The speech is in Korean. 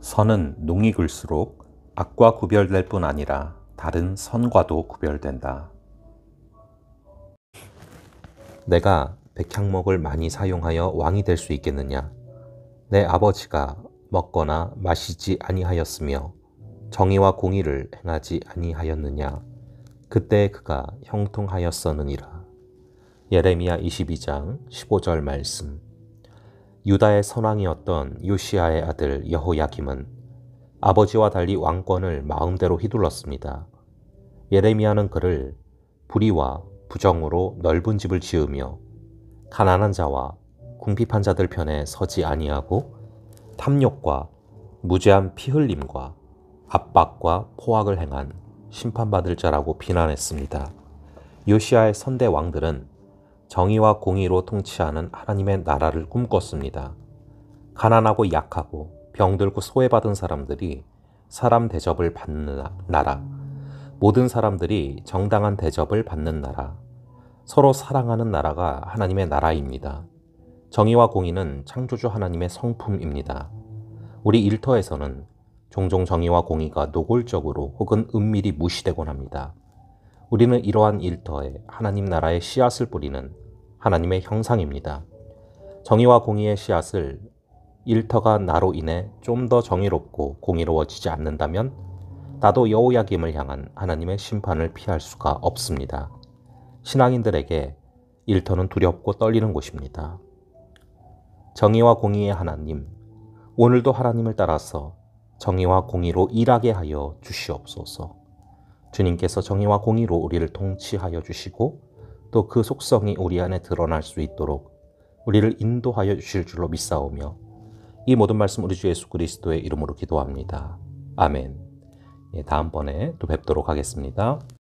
선은 농익을수록 악과 구별될 뿐 아니라 다른 선과도 구별된다. 내가 백향목을 많이 사용하여 왕이 될 수 있겠느냐? 내 아버지가 먹거나 마시지 아니하였으며 정의와 공의를 행하지 아니하였느냐? 그때 그가 형통하였었느니라. 예레미야 22장 15절 말씀. 유다의 선왕이었던 요시아의 아들 여호야김은 아버지와 달리 왕권을 마음대로 휘둘렀습니다. 예레미야는 그를 불의와 부정으로 넓은 집을 지으며 가난한 자와 궁핍한 자들 편에 서지 아니하고 탐욕과 무죄한 피흘림과 압박과 포악을 행한 심판받을 자라고 비난했습니다. 요시아의 선대 왕들은 정의와 공의로 통치하는 하나님의 나라를 꿈꿨습니다. 가난하고 약하고 병들고 소외받은 사람들이 사람 대접을 받는 나라, 모든 사람들이 정당한 대접을 받는 나라, 서로 사랑하는 나라가 하나님의 나라입니다. 정의와 공의는 창조주 하나님의 성품입니다. 우리 일터에서는 종종 정의와 공의가 노골적으로 혹은 은밀히 무시되곤 합니다. 우리는 이러한 일터에 하나님 나라의 씨앗을 뿌리는 하나님의 형상입니다. 정의와 공의의 씨앗을 일터가 나로 인해 좀 더 정의롭고 공의로워지지 않는다면 나도 여호야김을 향한 하나님의 심판을 피할 수가 없습니다. 신앙인들에게 일터는 두렵고 떨리는 곳입니다. 정의와 공의의 하나님, 오늘도 하나님을 따라서 정의와 공의로 일하게 하여 주시옵소서. 주님께서 정의와 공의로 우리를 통치하여 주시고 또그 속성이 우리 안에 드러날 수 있도록 우리를 인도하여 주실 줄로 믿사오며 이 모든 말씀 우리 주 예수 그리스도의 이름으로 기도합니다. 아멘. 예, 다음번에 또 뵙도록 하겠습니다.